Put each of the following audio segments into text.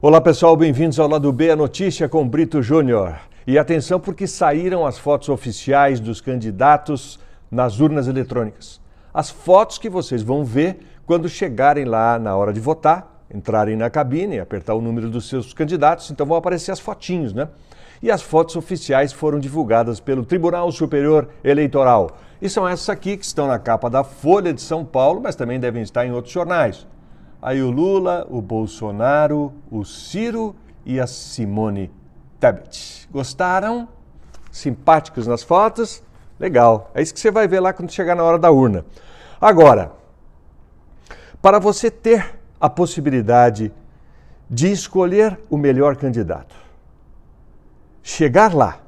Olá pessoal, bem-vindos ao lado B, a notícia com Brito Júnior. E atenção porque saíram as fotos oficiais dos candidatos nas urnas eletrônicas. As fotos que vocês vão ver quando chegarem lá na hora de votar, entrarem na cabine, apertar o número dos seus candidatos, então vão aparecer as fotinhos, né? E as fotos oficiais foram divulgadas pelo Tribunal Superior Eleitoral. E são essas aqui que estão na capa da Folha de São Paulo, mas também devem estar em outros jornais aí o Lula, o Bolsonaro, o Ciro e a Simone Tebet. Gostaram? Simpáticos nas fotos? Legal. É isso que você vai ver lá quando chegar na hora da urna. Agora, para você ter a possibilidade de escolher o melhor candidato, chegar lá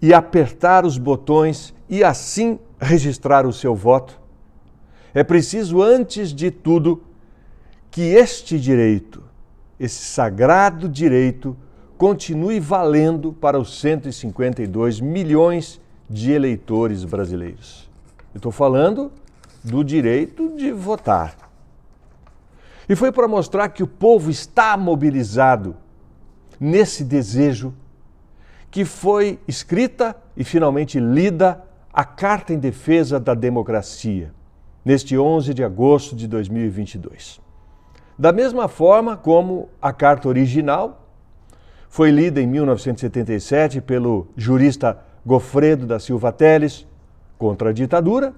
e apertar os botões e assim registrar o seu voto, é preciso, antes de tudo, que este direito, esse sagrado direito, continue valendo para os 152 milhões de eleitores brasileiros. estou falando do direito de votar. E foi para mostrar que o povo está mobilizado nesse desejo que foi escrita e finalmente lida a Carta em Defesa da Democracia, neste 11 de agosto de 2022. Da mesma forma como a carta original foi lida em 1977 pelo jurista Gofredo da Silva Teles contra a ditadura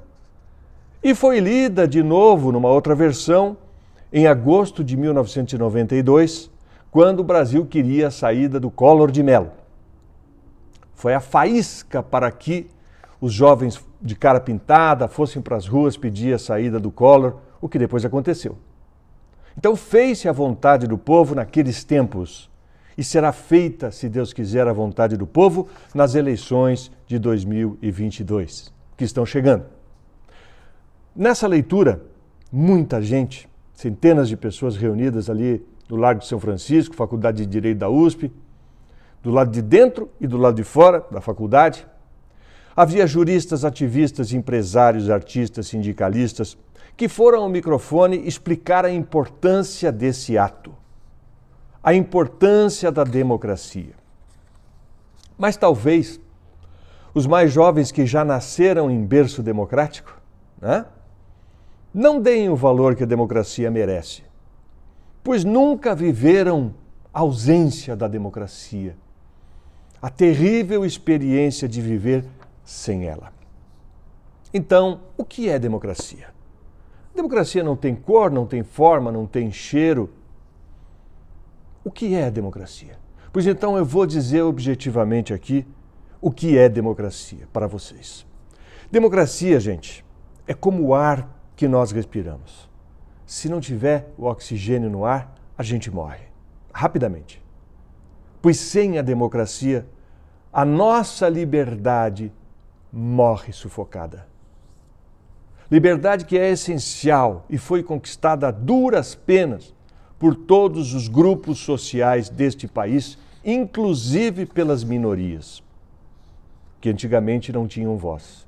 e foi lida de novo numa outra versão em agosto de 1992, quando o Brasil queria a saída do Collor de Mello. Foi a faísca para que os jovens de cara pintada fossem para as ruas pedir a saída do Collor, o que depois aconteceu. Então fez-se a vontade do povo naqueles tempos e será feita, se Deus quiser, a vontade do povo nas eleições de 2022, que estão chegando. Nessa leitura, muita gente, centenas de pessoas reunidas ali do Largo de São Francisco, Faculdade de Direito da USP, do lado de dentro e do lado de fora da faculdade, Havia juristas, ativistas, empresários, artistas, sindicalistas que foram ao microfone explicar a importância desse ato, a importância da democracia. Mas talvez os mais jovens que já nasceram em berço democrático, né, não deem o valor que a democracia merece, pois nunca viveram a ausência da democracia, a terrível experiência de viver sem ela. Então, o que é democracia? democracia não tem cor, não tem forma, não tem cheiro. O que é democracia? Pois então eu vou dizer objetivamente aqui o que é democracia para vocês. Democracia, gente, é como o ar que nós respiramos. Se não tiver o oxigênio no ar, a gente morre rapidamente. Pois sem a democracia, a nossa liberdade morre sufocada. Liberdade que é essencial e foi conquistada a duras penas por todos os grupos sociais deste país, inclusive pelas minorias, que antigamente não tinham voz.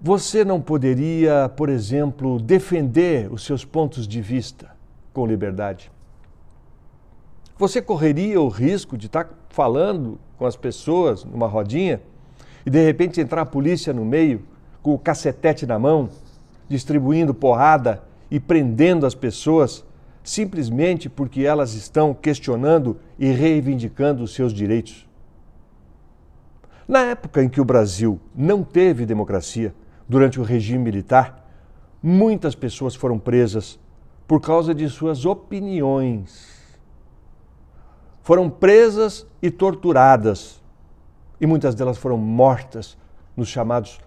Você não poderia, por exemplo, defender os seus pontos de vista com liberdade? Você correria o risco de estar tá falando com as pessoas numa rodinha e de repente entrar a polícia no meio, com o cacetete na mão, distribuindo porrada e prendendo as pessoas simplesmente porque elas estão questionando e reivindicando os seus direitos. Na época em que o Brasil não teve democracia, durante o regime militar, muitas pessoas foram presas por causa de suas opiniões. Foram presas e torturadas e muitas delas foram mortas nos chamados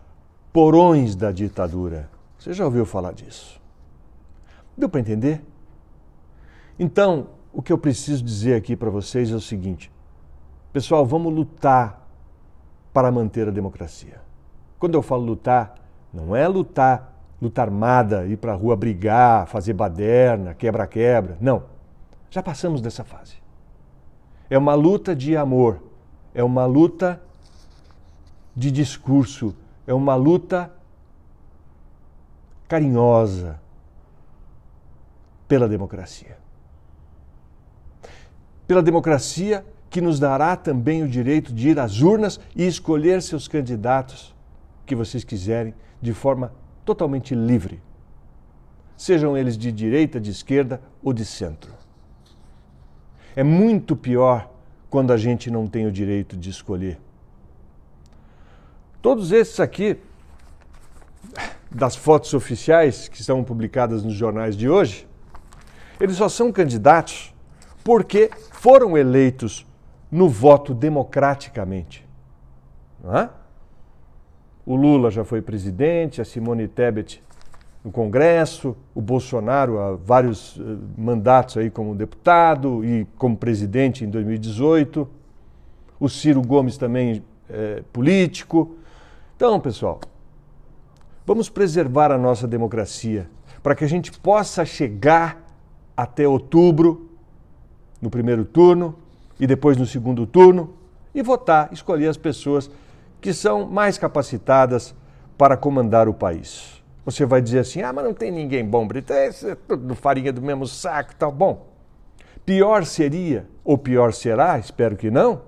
porões da ditadura. Você já ouviu falar disso? Deu para entender? Então, o que eu preciso dizer aqui para vocês é o seguinte: pessoal, vamos lutar para manter a democracia. Quando eu falo lutar, não é lutar, lutar armada, ir para a rua brigar, fazer baderna, quebra-quebra. Não. Já passamos dessa fase. É uma luta de amor é uma luta de discurso, é uma luta carinhosa pela democracia. Pela democracia que nos dará também o direito de ir às urnas e escolher seus candidatos que vocês quiserem de forma totalmente livre, sejam eles de direita, de esquerda ou de centro. É muito pior quando a gente não tem o direito de escolher. Todos esses aqui, das fotos oficiais que são publicadas nos jornais de hoje, eles só são candidatos porque foram eleitos no voto democraticamente. É? O Lula já foi presidente, a Simone Tebet no Congresso, o Bolsonaro há vários eh, mandatos aí como deputado e como presidente em 2018, o Ciro Gomes também é, político. Então, pessoal, vamos preservar a nossa democracia para que a gente possa chegar até outubro, no primeiro turno e depois no segundo turno, e votar, escolher as pessoas que são mais capacitadas para comandar o país. Você vai dizer assim: ah, mas não tem ninguém bom, Brito, é, é tudo farinha do mesmo saco tal. Bom, pior seria, ou pior será, espero que não,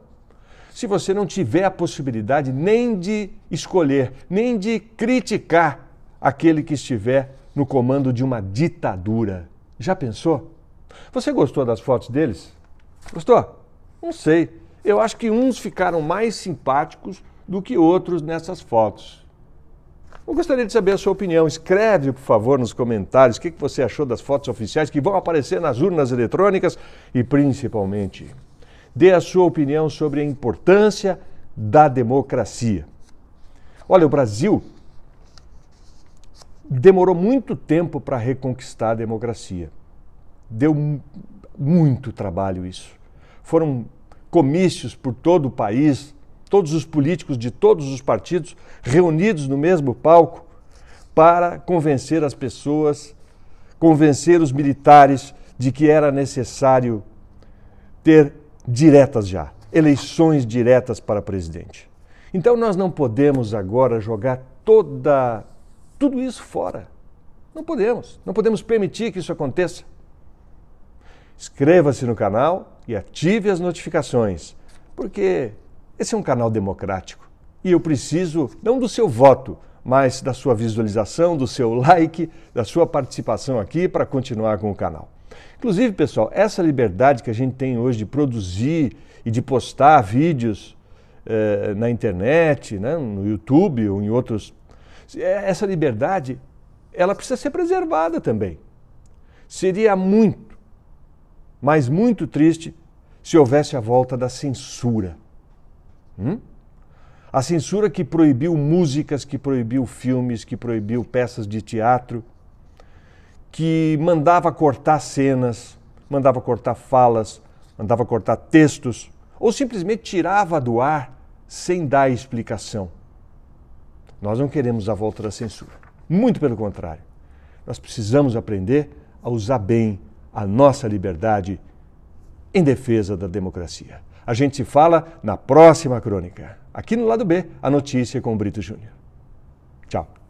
se você não tiver a possibilidade nem de escolher, nem de criticar aquele que estiver no comando de uma ditadura. Já pensou? Você gostou das fotos deles? Gostou? Não sei. Eu acho que uns ficaram mais simpáticos do que outros nessas fotos. Eu gostaria de saber a sua opinião. Escreve, por favor, nos comentários o que você achou das fotos oficiais que vão aparecer nas urnas eletrônicas e, principalmente, dê a sua opinião sobre a importância da democracia. Olha, o Brasil demorou muito tempo para reconquistar a democracia. Deu muito trabalho isso. Foram comícios por todo o país todos os políticos de todos os partidos reunidos no mesmo palco para convencer as pessoas, convencer os militares de que era necessário ter diretas já, eleições diretas para presidente. Então nós não podemos agora jogar toda tudo isso fora. Não podemos, não podemos permitir que isso aconteça. Inscreva-se no canal e ative as notificações, porque esse é um canal democrático e eu preciso não do seu voto, mas da sua visualização, do seu like, da sua participação aqui para continuar com o canal. Inclusive, pessoal, essa liberdade que a gente tem hoje de produzir e de postar vídeos eh, na internet, né, no YouTube ou em outros, eh, essa liberdade, ela precisa ser preservada também. Seria muito, mas muito triste se houvesse a volta da censura. Hum? A censura que proibiu músicas, que proibiu filmes, que proibiu peças de teatro, que mandava cortar cenas, mandava cortar falas, mandava cortar textos, ou simplesmente tirava do ar sem dar explicação. Nós não queremos a volta da censura. Muito pelo contrário. Nós precisamos aprender a usar bem a nossa liberdade em defesa da democracia. A gente se fala na próxima crônica, aqui no lado B, a notícia com o Brito Júnior. Tchau.